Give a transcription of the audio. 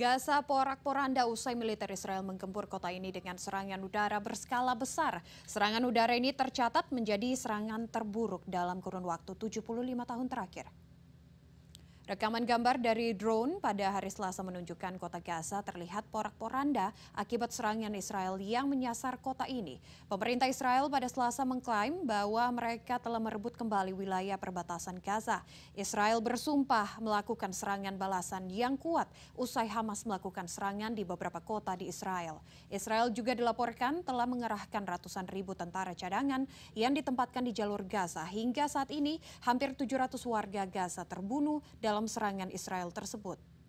Gaza porak-poranda usai militer Israel menggempur kota ini dengan serangan udara berskala besar. Serangan udara ini tercatat menjadi serangan terburuk dalam kurun waktu 75 tahun terakhir. Rekaman gambar dari drone pada hari Selasa menunjukkan kota Gaza terlihat porak-poranda akibat serangan Israel yang menyasar kota ini. Pemerintah Israel pada Selasa mengklaim bahwa mereka telah merebut kembali wilayah perbatasan Gaza. Israel bersumpah melakukan serangan balasan yang kuat usai Hamas melakukan serangan di beberapa kota di Israel. Israel juga dilaporkan telah mengerahkan ratusan ribu tentara cadangan yang ditempatkan di jalur Gaza. Hingga saat ini, hampir 700 warga Gaza terbunuh dalam dalam serangan Israel tersebut.